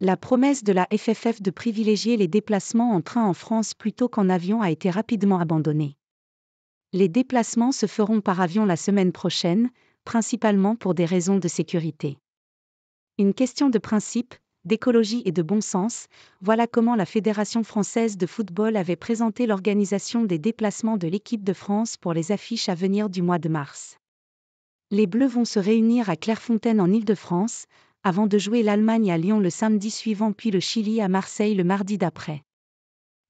La promesse de la FFF de privilégier les déplacements en train en France plutôt qu'en avion a été rapidement abandonnée. Les déplacements se feront par avion la semaine prochaine, principalement pour des raisons de sécurité. Une question de principe, d'écologie et de bon sens, voilà comment la Fédération française de football avait présenté l'organisation des déplacements de l'équipe de France pour les affiches à venir du mois de mars. Les Bleus vont se réunir à Clairefontaine en Île-de-France, avant de jouer l'Allemagne à Lyon le samedi suivant puis le Chili à Marseille le mardi d'après.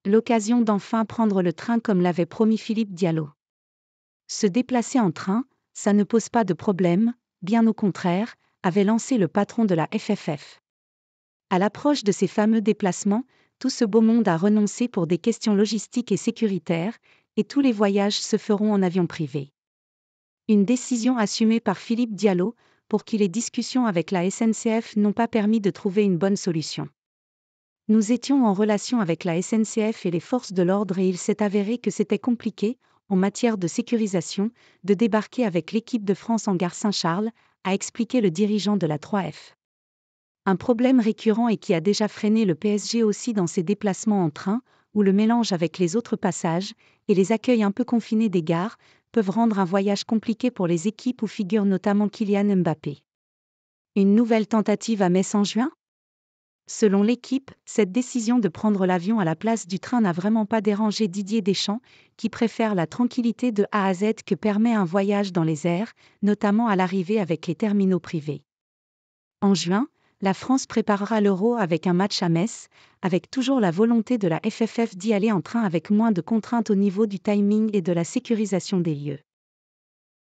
L'occasion d'enfin prendre le train comme l'avait promis Philippe Diallo. Se déplacer en train, ça ne pose pas de problème, bien au contraire, avait lancé le patron de la FFF. À l'approche de ces fameux déplacements, tout ce beau monde a renoncé pour des questions logistiques et sécuritaires, et tous les voyages se feront en avion privé. Une décision assumée par Philippe Diallo, pour qui les discussions avec la SNCF n'ont pas permis de trouver une bonne solution. Nous étions en relation avec la SNCF et les forces de l'ordre et il s'est avéré que c'était compliqué, en matière de sécurisation, de débarquer avec l'équipe de France en gare Saint-Charles, a expliqué le dirigeant de la 3F. Un problème récurrent et qui a déjà freiné le PSG aussi dans ses déplacements en train, ou le mélange avec les autres passages, et les accueils un peu confinés des gares, peuvent rendre un voyage compliqué pour les équipes où figure notamment Kylian Mbappé. Une nouvelle tentative à Metz en juin Selon l'équipe, cette décision de prendre l'avion à la place du train n'a vraiment pas dérangé Didier Deschamps, qui préfère la tranquillité de A à Z que permet un voyage dans les airs, notamment à l'arrivée avec les terminaux privés. En juin, la France préparera l'Euro avec un match à Metz, avec toujours la volonté de la FFF d'y aller en train avec moins de contraintes au niveau du timing et de la sécurisation des lieux.